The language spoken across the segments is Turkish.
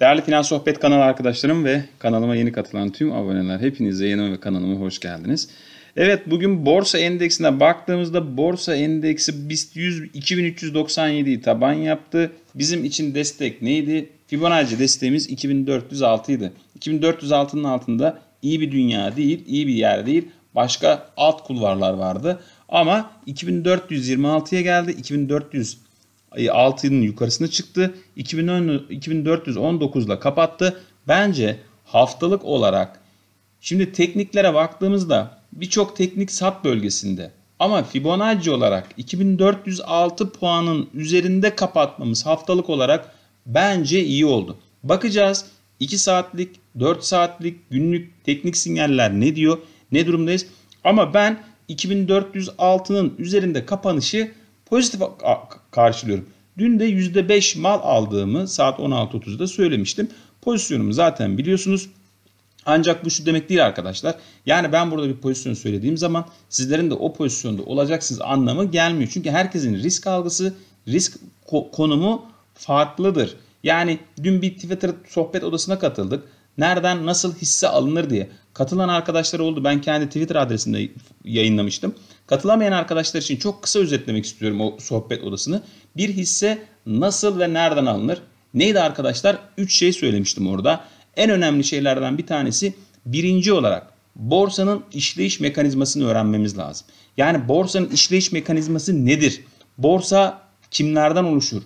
Değerli Finans Sohbet kanal arkadaşlarım ve kanalıma yeni katılan tüm aboneler hepinize yeni ve kanalıma hoş geldiniz. Evet bugün borsa endeksine baktığımızda borsa endeksi BIST 100 2397'yi taban yaptı. Bizim için destek neydi? Fibonacci desteğimiz 2406 idi. 2406'nın altında iyi bir dünya değil, iyi bir yer değil. Başka alt kulvarlar vardı. Ama 2426'ya geldi. 2400 6'nın e, yukarısına çıktı. 2419 ile kapattı. Bence haftalık olarak şimdi tekniklere baktığımızda birçok teknik sat bölgesinde ama Fibonacci olarak 2406 puanın üzerinde kapatmamız haftalık olarak bence iyi oldu. Bakacağız 2 saatlik, 4 saatlik, günlük teknik sinyaller ne diyor, ne durumdayız. Ama ben 2406'nın üzerinde kapanışı pozitif karşılıyorum. Dün de %5 mal aldığımı saat 16.30'da söylemiştim. Pozisyonumu zaten biliyorsunuz. Ancak bu şu demek değil arkadaşlar. Yani ben burada bir pozisyon söylediğim zaman sizlerin de o pozisyonda olacaksınız anlamı gelmiyor. Çünkü herkesin risk algısı, risk konumu farklıdır. Yani dün bir Twitter sohbet odasına katıldık. Nereden nasıl hisse alınır diye. Katılan arkadaşlar oldu. Ben kendi Twitter adresimde yayınlamıştım. Katılamayan arkadaşlar için çok kısa özetlemek istiyorum o sohbet odasını. Bir hisse nasıl ve nereden alınır? Neydi arkadaşlar? Üç şey söylemiştim orada. En önemli şeylerden bir tanesi birinci olarak borsanın işleyiş mekanizmasını öğrenmemiz lazım. Yani borsanın işleyiş mekanizması nedir? Borsa kimlerden oluşur?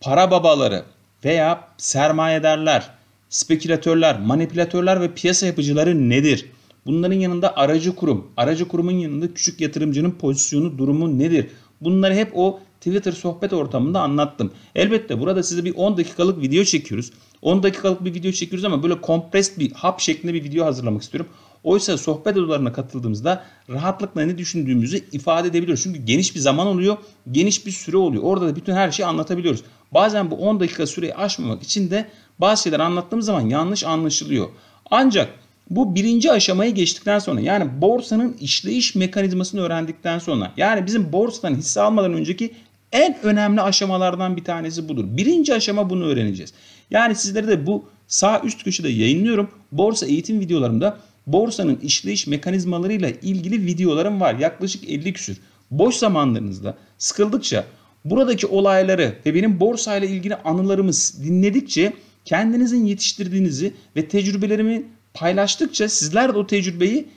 Para babaları veya sermayedarlar spekülatörler, manipülatörler ve piyasa yapıcıları nedir? Bunların yanında aracı kurum, aracı kurumun yanında küçük yatırımcının pozisyonu, durumu nedir? Bunları hep o Twitter sohbet ortamında anlattım. Elbette burada size bir 10 dakikalık video çekiyoruz. 10 dakikalık bir video çekiyoruz ama böyle kompres bir hap şeklinde bir video hazırlamak istiyorum. Oysa sohbet odalarına katıldığımızda rahatlıkla ne düşündüğümüzü ifade edebiliyoruz. Çünkü geniş bir zaman oluyor, geniş bir süre oluyor. Orada da bütün her şeyi anlatabiliyoruz. Bazen bu 10 dakika süreyi aşmamak için de bazı şeyler anlattığımız zaman yanlış anlaşılıyor. Ancak bu birinci aşamayı geçtikten sonra yani borsanın işleyiş mekanizmasını öğrendikten sonra yani bizim borsadan hisse almadan önceki en önemli aşamalardan bir tanesi budur. Birinci aşama bunu öğreneceğiz. Yani sizlere de bu sağ üst köşede yayınlıyorum. Borsa eğitim videolarımda borsanın işleyiş mekanizmalarıyla ilgili videolarım var. Yaklaşık 50 küsür. Boş zamanlarınızda sıkıldıkça buradaki olayları ve benim borsayla ilgili anılarımı dinledikçe kendinizin yetiştirdiğinizi ve tecrübelerimi paylaştıkça sizler de o tecrübeyi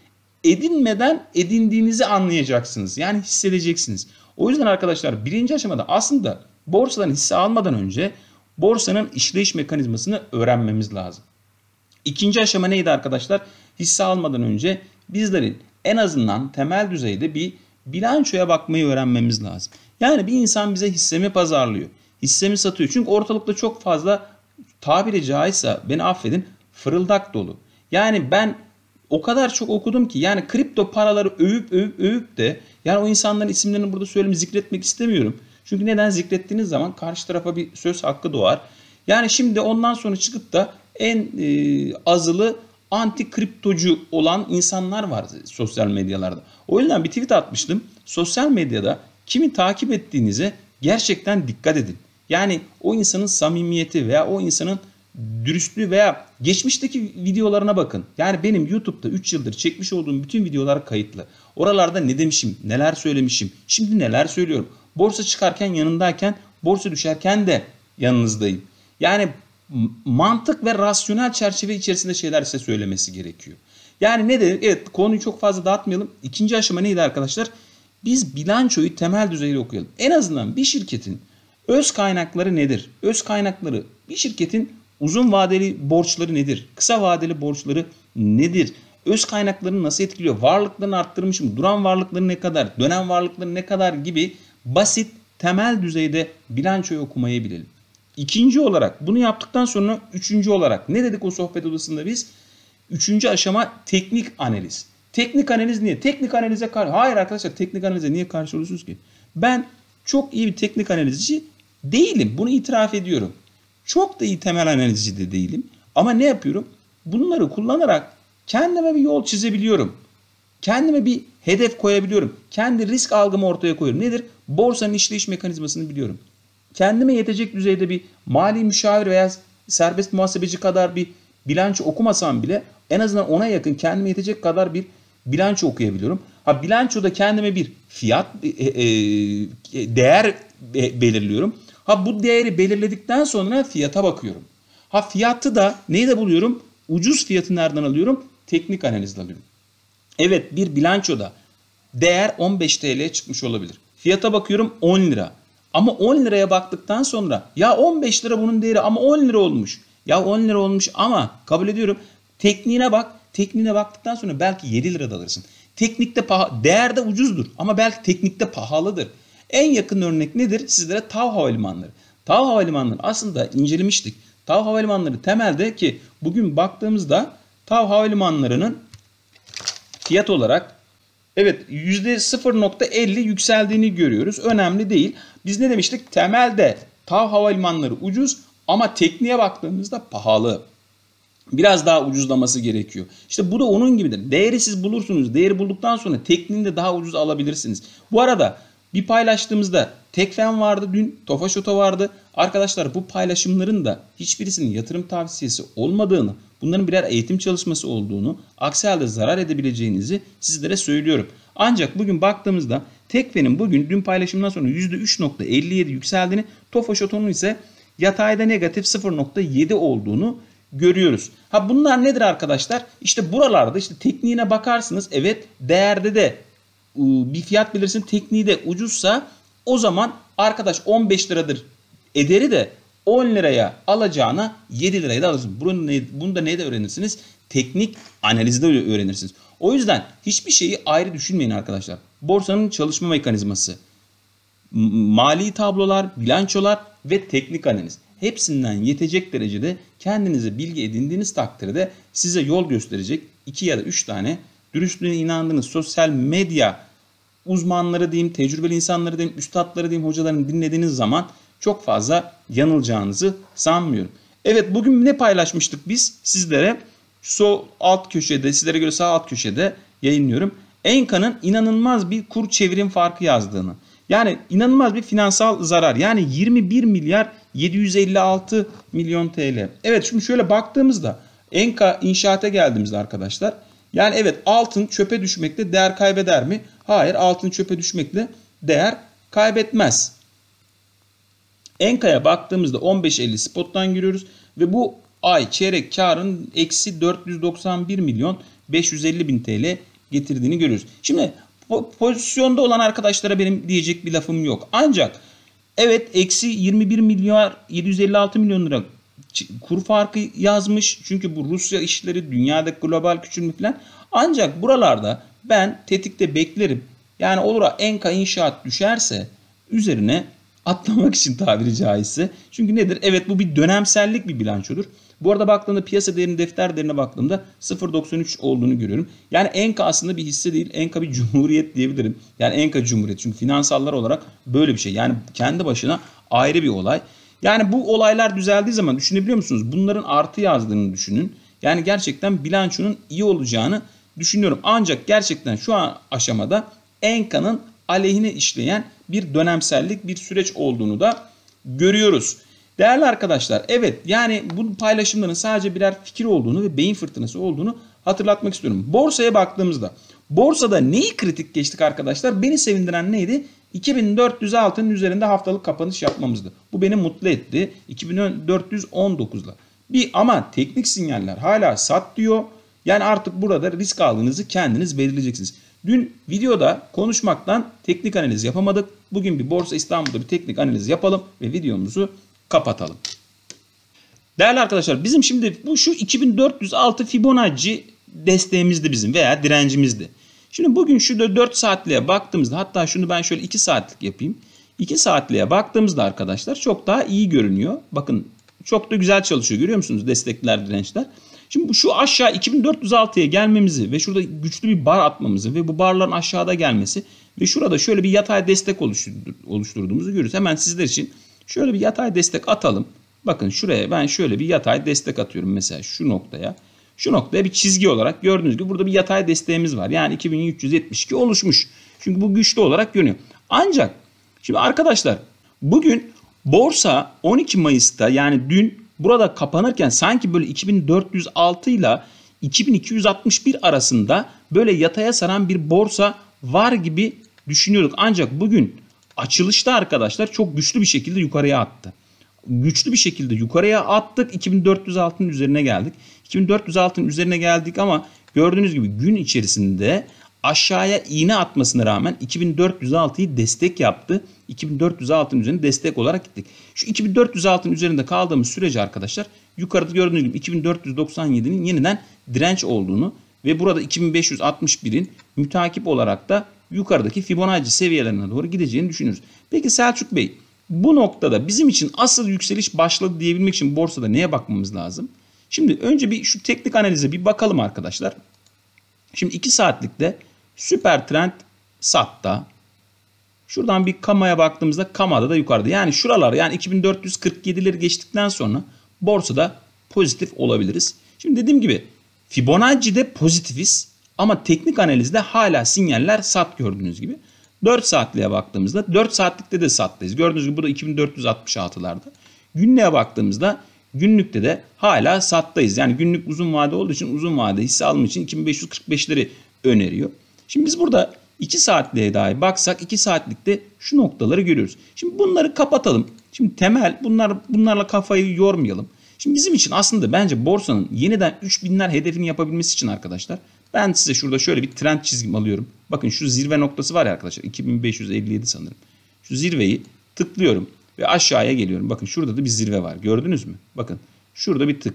edinmeden edindiğinizi anlayacaksınız. Yani hissedeceksiniz. O yüzden arkadaşlar birinci aşamada aslında borsadan hisse almadan önce borsanın işleyiş mekanizmasını öğrenmemiz lazım. İkinci aşama neydi arkadaşlar? hisse almadan önce bizlerin en azından temel düzeyde bir bilançoya bakmayı öğrenmemiz lazım. Yani bir insan bize hissemi pazarlıyor. Hissemi satıyor. Çünkü ortalıkta çok fazla tabiri caizse beni affedin fırıldak dolu. Yani ben o kadar çok okudum ki yani kripto paraları övüp övüp övüp de yani o insanların isimlerini burada söylemi zikretmek istemiyorum. Çünkü neden zikrettiğiniz zaman karşı tarafa bir söz hakkı doğar. Yani şimdi ondan sonra çıkıp da en e, azılı anti kriptocu olan insanlar var sosyal medyalarda. O yüzden bir tweet atmıştım. Sosyal medyada kimi takip ettiğinize gerçekten dikkat edin. Yani o insanın samimiyeti veya o insanın dürüstlüğü veya geçmişteki videolarına bakın. Yani benim YouTube'da 3 yıldır çekmiş olduğum bütün videolar kayıtlı. Oralarda ne demişim, neler söylemişim, şimdi neler söylüyorum. Borsa çıkarken yanındayken, borsa düşerken de yanınızdayım. Yani mantık ve rasyonel çerçeve içerisinde şeyler size söylemesi gerekiyor. Yani ne dedik? Evet konuyu çok fazla dağıtmayalım. İkinci aşama neydi arkadaşlar? Biz bilançoyu temel düzeyde okuyalım. En azından bir şirketin öz kaynakları nedir? Öz kaynakları bir şirketin uzun vadeli borçları nedir? Kısa vadeli borçları nedir? Öz kaynaklarını nasıl etkiliyor? Varlıklarını arttırmış mı? Duran varlıkları ne kadar? Dönen varlıkları ne kadar gibi basit temel düzeyde bilançoyu okumayı bilelim. İkinci olarak bunu yaptıktan sonra üçüncü olarak ne dedik o sohbet odasında biz? Üçüncü aşama teknik analiz. Teknik analiz niye? Teknik analize karşı... Hayır arkadaşlar teknik analize niye karşı oluyorsunuz ki? Ben çok iyi bir teknik analizci değilim. Bunu itiraf ediyorum. Çok da iyi temel analizci de değilim. Ama ne yapıyorum? Bunları kullanarak kendime bir yol çizebiliyorum. Kendime bir hedef koyabiliyorum. Kendi risk algımı ortaya koyuyorum. Nedir? Borsanın işleyiş mekanizmasını biliyorum kendime yetecek düzeyde bir mali müşavir veya serbest muhasebeci kadar bir bilanço okumasam bile en azından ona yakın kendime yetecek kadar bir bilanço okuyabiliyorum. Ha bilançoda kendime bir fiyat e, e, e, değer belirliyorum. Ha bu değeri belirledikten sonra fiyata bakıyorum. Ha fiyatı da neyi de buluyorum? Ucuz fiyatı nereden alıyorum? Teknik analizle alıyorum. Evet bir bilançoda değer 15 TL çıkmış olabilir. Fiyata bakıyorum 10 lira. Ama 10 liraya baktıktan sonra ya 15 lira bunun değeri ama 10 lira olmuş. Ya 10 lira olmuş ama kabul ediyorum. Tekniğine bak. Tekniğine baktıktan sonra belki 7 lira da alırsın. Teknikte paha, değerde ucuzdur ama belki teknikte pahalıdır. En yakın örnek nedir? Sizlere TAV havalimanları. TAV havalimanları aslında incelemiştik. TAV havalimanları temelde ki bugün baktığımızda TAV havalimanlarının fiyat olarak evet %0.50 yükseldiğini görüyoruz. Önemli değil. Biz ne demiştik? Temelde TAV havalimanları ucuz ama tekniğe baktığımızda pahalı. Biraz daha ucuzlaması gerekiyor. İşte bu da onun gibidir. Değeri siz bulursunuz. Değeri bulduktan sonra tekniğini de daha ucuz alabilirsiniz. Bu arada bir paylaştığımızda Tekfen vardı, dün Tofaş Oto vardı. Arkadaşlar bu paylaşımların da hiçbirisinin yatırım tavsiyesi olmadığını, bunların birer eğitim çalışması olduğunu, aksi halde zarar edebileceğinizi sizlere söylüyorum. Ancak bugün baktığımızda Tekfe'nin bugün dün paylaşımdan sonra %3.57 yükseldiğini, Tofaş Oto'nun ise yatayda negatif 0.7 olduğunu görüyoruz. Ha bunlar nedir arkadaşlar? İşte buralarda işte tekniğine bakarsınız. Evet değerde de bir fiyat belirsin tekniği de ucuzsa o zaman arkadaş 15 liradır ederi de 10 liraya alacağına 7 liraya da alırsın. Bunu, ne, bunu da neyde öğrenirsiniz? Teknik analizde öğrenirsiniz. O yüzden hiçbir şeyi ayrı düşünmeyin arkadaşlar borsanın çalışma mekanizması, mali tablolar, bilançolar ve teknik analiz. Hepsinden yetecek derecede kendinize bilgi edindiğiniz takdirde size yol gösterecek iki ya da üç tane dürüstlüğüne inandığınız sosyal medya uzmanları diyeyim, tecrübeli insanları diyeyim, üstadları diyeyim, hocalarını dinlediğiniz zaman çok fazla yanılacağınızı sanmıyorum. Evet bugün ne paylaşmıştık biz sizlere? Sol alt köşede, sizlere göre sağ alt köşede yayınlıyorum. Enka'nın inanılmaz bir kur çevrim farkı yazdığını. Yani inanılmaz bir finansal zarar. Yani 21 milyar 756 milyon TL. Evet şimdi şöyle baktığımızda Enka inşaata geldiğimizde arkadaşlar. Yani evet altın çöpe düşmekle değer kaybeder mi? Hayır altın çöpe düşmekle değer kaybetmez. Enka'ya baktığımızda 15.50 spottan giriyoruz ve bu ay çeyrek karın eksi 491 milyon 550 bin TL getirdiğini görüyoruz. Şimdi pozisyonda olan arkadaşlara benim diyecek bir lafım yok. Ancak evet eksi 21 milyar 756 milyon lira kur farkı yazmış. Çünkü bu Rusya işleri dünyadaki global küçülme falan. Ancak buralarda ben tetikte beklerim. Yani olur enka inşaat düşerse üzerine atlamak için tabiri caizse. Çünkü nedir? Evet bu bir dönemsellik bir bilançodur. Bu arada baktığımda piyasa değerinin defter değerine baktığımda 0.93 olduğunu görüyorum. Yani Enka aslında bir hisse değil. Enka bir cumhuriyet diyebilirim. Yani Enka cumhuriyet. Çünkü finansallar olarak böyle bir şey. Yani kendi başına ayrı bir olay. Yani bu olaylar düzeldiği zaman düşünebiliyor musunuz? Bunların artı yazdığını düşünün. Yani gerçekten bilançonun iyi olacağını düşünüyorum. Ancak gerçekten şu an aşamada Enka'nın aleyhine işleyen bir dönemsellik, bir süreç olduğunu da görüyoruz. Değerli arkadaşlar evet yani bu paylaşımların sadece birer fikir olduğunu ve beyin fırtınası olduğunu hatırlatmak istiyorum. Borsaya baktığımızda borsada neyi kritik geçtik arkadaşlar? Beni sevindiren neydi? 2400 altının üzerinde haftalık kapanış yapmamızdı. Bu beni mutlu etti. 2419'la. Bir ama teknik sinyaller hala sat diyor. Yani artık burada risk aldığınızı kendiniz belirleyeceksiniz. Dün videoda konuşmaktan teknik analiz yapamadık. Bugün bir Borsa İstanbul'da bir teknik analiz yapalım ve videomuzu kapatalım. Değerli arkadaşlar bizim şimdi bu şu 2406 Fibonacci desteğimizdi bizim veya direncimizdi. Şimdi bugün şu da 4 saatliğe baktığımızda hatta şunu ben şöyle 2 saatlik yapayım. 2 saatliğe baktığımızda arkadaşlar çok daha iyi görünüyor. Bakın çok da güzel çalışıyor görüyor musunuz destekler dirençler. Şimdi şu aşağı 2406'ya gelmemizi ve şurada güçlü bir bar atmamızı ve bu barların aşağıda gelmesi ve şurada şöyle bir yatay destek oluşturduğumuzu görürüz. Hemen sizler için Şöyle bir yatay destek atalım. Bakın şuraya ben şöyle bir yatay destek atıyorum mesela şu noktaya. Şu noktaya bir çizgi olarak gördüğünüz gibi burada bir yatay desteğimiz var. Yani 2372 oluşmuş. Çünkü bu güçlü olarak görünüyor. Ancak şimdi arkadaşlar bugün borsa 12 Mayıs'ta yani dün burada kapanırken sanki böyle 2406 ile 2261 arasında böyle yataya saran bir borsa var gibi düşünüyorduk. Ancak bugün açılışta arkadaşlar çok güçlü bir şekilde yukarıya attı. Güçlü bir şekilde yukarıya attık. 2400 üzerine geldik. 2400 üzerine geldik ama gördüğünüz gibi gün içerisinde aşağıya iğne atmasına rağmen 2406'yı destek yaptı. 2406'ın üzerine destek olarak gittik. Şu 2406'ın üzerinde kaldığımız sürece arkadaşlar yukarıda gördüğünüz gibi 2497'nin yeniden direnç olduğunu ve burada 2561'in mütakip olarak da yukarıdaki Fibonacci seviyelerine doğru gideceğini düşünürüz. Peki Selçuk Bey bu noktada bizim için asıl yükseliş başladı diyebilmek için borsada neye bakmamız lazım? Şimdi önce bir şu teknik analize bir bakalım arkadaşlar. Şimdi 2 saatlikte süper trend satta. Şuradan bir kamaya baktığımızda kamada da yukarıda. Yani şuralar yani 2447'leri geçtikten sonra borsada pozitif olabiliriz. Şimdi dediğim gibi Fibonacci'de pozitifiz. Ama teknik analizde hala sinyaller sat gördüğünüz gibi. 4 saatliğe baktığımızda 4 saatlikte de sattayız. Gördüğünüz gibi burada 2466'larda. Günlüğe baktığımızda günlükte de hala sattayız. Yani günlük uzun vade olduğu için uzun vade hisse alım için 2545'leri öneriyor. Şimdi biz burada 2 saatliğe dahi baksak 2 saatlikte şu noktaları görüyoruz. Şimdi bunları kapatalım. Şimdi temel bunlar bunlarla kafayı yormayalım. Şimdi bizim için aslında bence borsanın yeniden 3000'ler hedefini yapabilmesi için arkadaşlar ben size şurada şöyle bir trend çizgim alıyorum. Bakın şu zirve noktası var ya arkadaşlar. 2557 sanırım. Şu zirveyi tıklıyorum ve aşağıya geliyorum. Bakın şurada da bir zirve var. Gördünüz mü? Bakın şurada bir tık.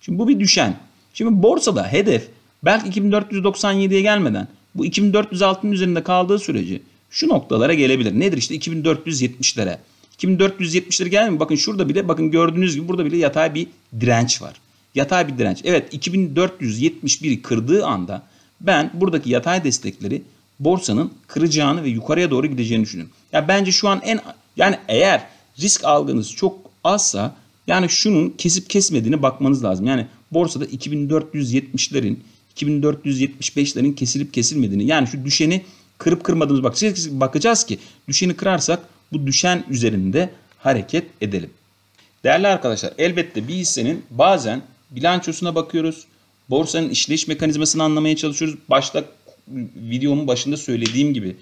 Şimdi bu bir düşen. Şimdi borsada hedef belki 2497'ye gelmeden bu 2406'nın üzerinde kaldığı sürece şu noktalara gelebilir. Nedir işte 2470'lere. 2470'lere gelmiyor. Bakın şurada bile bakın gördüğünüz gibi burada bile yatay bir direnç var. Yatay bir direnç. Evet 2471'i kırdığı anda ben buradaki yatay destekleri borsanın kıracağını ve yukarıya doğru gideceğini düşünüyorum. Ya bence şu an en yani eğer risk algınız çok azsa yani şunun kesip kesmediğine bakmanız lazım. Yani borsada 2470'lerin 2475'lerin kesilip kesilmediğini yani şu düşeni kırıp kırmadığımız bakacağız, bakacağız ki düşeni kırarsak bu düşen üzerinde hareket edelim. Değerli arkadaşlar elbette bir hissenin bazen bilançosuna bakıyoruz. Borsanın işleyiş mekanizmasını anlamaya çalışıyoruz. Başta videomun başında söylediğim gibi.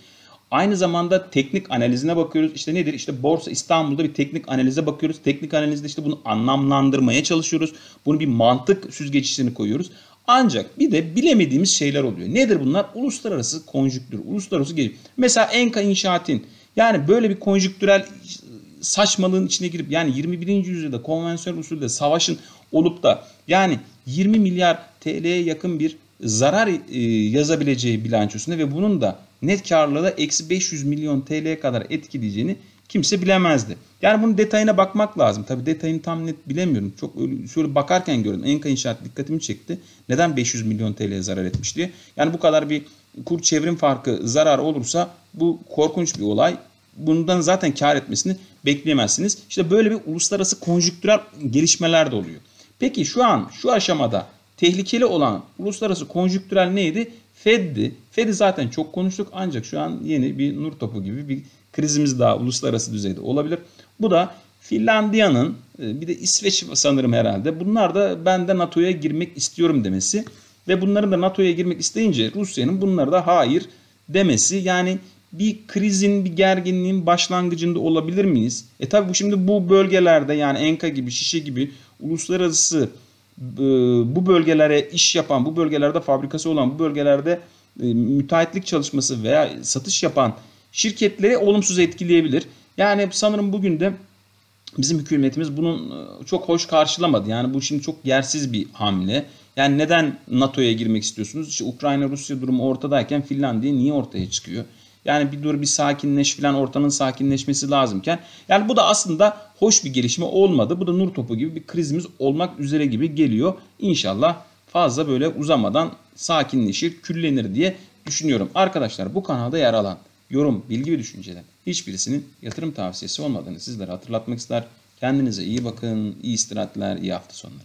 Aynı zamanda teknik analizine bakıyoruz. İşte nedir? İşte Borsa İstanbul'da bir teknik analize bakıyoruz. Teknik analizde işte bunu anlamlandırmaya çalışıyoruz. Bunu bir mantık süzgeçisini koyuyoruz. Ancak bir de bilemediğimiz şeyler oluyor. Nedir bunlar? Uluslararası konjüktür, uluslararası gelir. Mesela Enka İnşaat'in yani böyle bir konjüktürel saçmalığın içine girip yani 21. yüzyılda konvansiyonel usulde savaşın olup da yani 20 milyar TL'ye yakın bir zarar e, yazabileceği bilançosunda ve bunun da net karlılığı da eksi 500 milyon TL'ye kadar etkileyeceğini kimse bilemezdi. Yani bunun detayına bakmak lazım. Tabi detayını tam net bilemiyorum. Çok şöyle bakarken gördüm. Enka İnşaat dikkatimi çekti. Neden 500 milyon TLye zarar etmiş diye. Yani bu kadar bir kur çevrim farkı zarar olursa bu korkunç bir olay. Bundan zaten kar etmesini bekleyemezsiniz. İşte böyle bir uluslararası konjüktürel gelişmeler de oluyor. Peki şu an şu aşamada tehlikeli olan uluslararası konjüktürel neydi? Fed'di. Fed'i zaten çok konuştuk ancak şu an yeni bir nur topu gibi bir krizimiz daha uluslararası düzeyde olabilir. Bu da Finlandiya'nın e, bir de İsveç sanırım herhalde bunlar da ben de NATO'ya girmek istiyorum demesi ve bunların da NATO'ya girmek isteyince Rusya'nın bunlara da hayır demesi yani bir krizin, bir gerginliğin başlangıcında olabilir miyiz? E tabi bu şimdi bu bölgelerde yani Enka gibi, Şişe gibi uluslararası e, bu bölgelere iş yapan, bu bölgelerde fabrikası olan, bu bölgelerde e, müteahhitlik çalışması veya satış yapan şirketleri olumsuz etkileyebilir. Yani sanırım bugün de bizim hükümetimiz bunun e, çok hoş karşılamadı. Yani bu şimdi çok yersiz bir hamle. Yani neden NATO'ya girmek istiyorsunuz? İşte Ukrayna Rusya durumu ortadayken Finlandiya niye ortaya çıkıyor? Yani bir dur bir sakinleş filan ortanın sakinleşmesi lazımken. Yani bu da aslında hoş bir gelişme olmadı. Bu da nur topu gibi bir krizimiz olmak üzere gibi geliyor. İnşallah fazla böyle uzamadan sakinleşir, küllenir diye düşünüyorum. Arkadaşlar bu kanalda yer alan yorum, bilgi ve düşünceler hiçbirisinin yatırım tavsiyesi olmadığını sizlere hatırlatmak ister. Kendinize iyi bakın, iyi istirahatler, iyi hafta sonları.